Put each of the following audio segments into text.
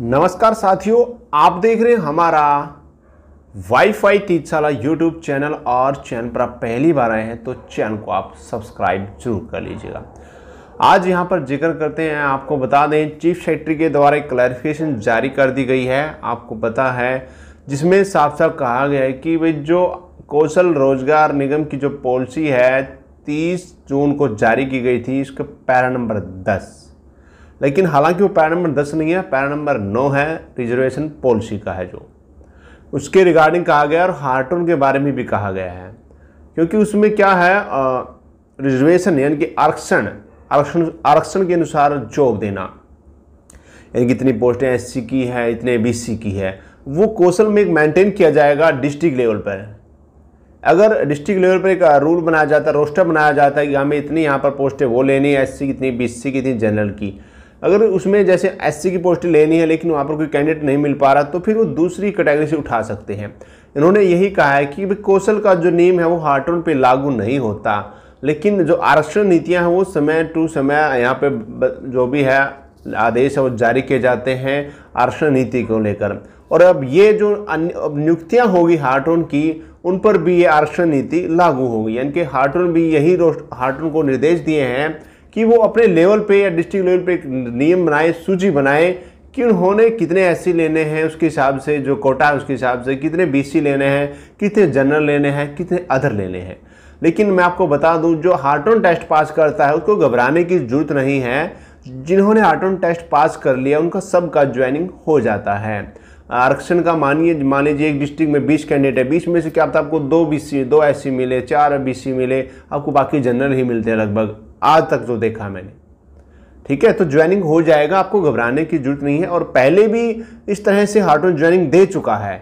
नमस्कार साथियों आप देख रहे हैं हमारा वाईफाई तीर्थशाला यूट्यूब चैनल और चैनल पर आप पहली बार आए हैं तो चैनल को आप सब्सक्राइब जरूर कर लीजिएगा आज यहाँ पर जिक्र करते हैं आपको बता दें चीफ सेक्रेटरी के द्वारा एक क्लैरिफिकेशन जारी कर दी गई है आपको पता है जिसमें साफ साफ कहा गया है कि भाई जो कौशल रोजगार निगम की जो पॉलिसी है तीस जून को जारी की गई थी इसका पैरा नंबर दस लेकिन हालांकि वो पैरा नंबर दस नहीं है पैरा नंबर नौ है रिजर्वेशन पॉलिसी का है जो उसके रिगार्डिंग कहा गया और हार्टोन के बारे में भी कहा गया है क्योंकि उसमें क्या है रिजर्वेशन यानी कि आरक्षण आरक्षण आरक्षण के अनुसार जॉब देना यानी कि इतनी पोस्टें एस की है इतने बी की है वो कौशल में मेंटेन किया जाएगा डिस्ट्रिक्ट लेवल पर अगर डिस्ट्रिक्ट लेवल पर एक रूल बनाया जाता है रोस्टर बनाया जाता है कि हमें हाँ, इतनी यहाँ पर पोस्टें वो लेनी है एस की इतनी बी की इतनी जनरल की अगर उसमें जैसे एस की पोस्ट लेनी है लेकिन वहाँ पर कोई कैंडिडेट नहीं मिल पा रहा तो फिर वो दूसरी कैटेगरी से उठा सकते हैं इन्होंने यही कहा है कि कौशल का जो नियम है वो हार्टोन पे लागू नहीं होता लेकिन जो आरक्षण नीतियाँ हैं वो समय टू समय यहाँ पे जो भी है आदेश है वो जारी किए जाते हैं आरक्षण नीति को लेकर और अब ये जो अब नियुक्तियाँ होगी हार्टोन की उन पर भी ये आरक्षण नीति लागू होगी यानी कि हार्टोन भी यही हार्टोन को निर्देश दिए हैं कि वो अपने लेवल पे या डिस्ट्रिक्ट लेवल पे एक नियम बनाए सूची बनाए कि उन्होंने कितने एस लेने हैं उसके हिसाब से जो कोटा है उसके हिसाब से कितने बी लेने हैं कितने जनरल लेने हैं कितने अदर लेने हैं लेकिन मैं आपको बता दूं जो हार्टोन टेस्ट पास करता है उसको घबराने की जरूरत नहीं है जिन्होंने हार्टोन टेस्ट पास कर लिया उनका सबका ज्वाइनिंग हो जाता है आरक्षण का मानिए मान लीजिए एक डिस्ट्रिक्ट में 20 कैंडिडेट है 20 में से क्या आपको दो बी दो एस मिले चार बी मिले आपको बाकी जनरल ही मिलते हैं लगभग आज तक जो तो देखा मैंने ठीक है तो ज्वाइनिंग हो जाएगा आपको घबराने की जरूरत नहीं है और पहले भी इस तरह से हार्ट ऑन ज्वाइनिंग दे चुका है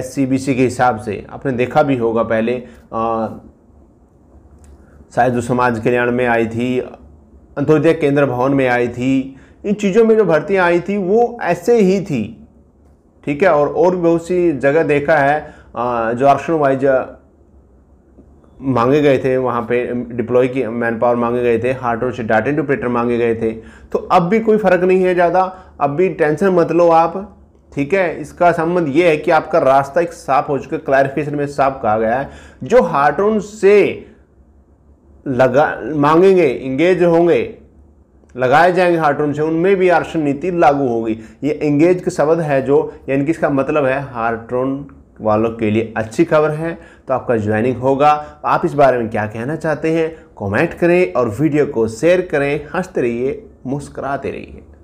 एस के हिसाब से आपने देखा भी होगा पहले शायद जो समाज कल्याण में आई थी अंत्योदय केंद्र भवन में आई थी इन चीज़ों में जो भर्तियाँ आई थी वो ऐसे ही थी ठीक है और और भी बहुत सी जगह देखा है जो आरक्षण वाइज मांगे गए थे वहाँ पे डिप्लॉय की मैन पावर मांगे गए थे हार्डवेयर से डाटा इंटरप्रेटर मांगे गए थे तो अब भी कोई फ़र्क नहीं है ज़्यादा अब भी टेंशन मत लो आप ठीक है इसका संबंध ये है कि आपका रास्ता एक साफ हो चुका है क्लैरिफिकेशन में साफ कहा गया है जो हार्टोन से लगा मांगेंगे इंगेज होंगे लगाए जाएंगे हार्टोन से उनमें भी आरक्षण नीति लागू होगी ये इंगेज का शब्द है जो यानी कि इसका मतलब है हार्टोन वालों के लिए अच्छी खबर है तो आपका ज्वाइनिंग होगा आप इस बारे में क्या कहना चाहते हैं कमेंट करें और वीडियो को शेयर करें हंसते रहिए मुस्कराते रहिए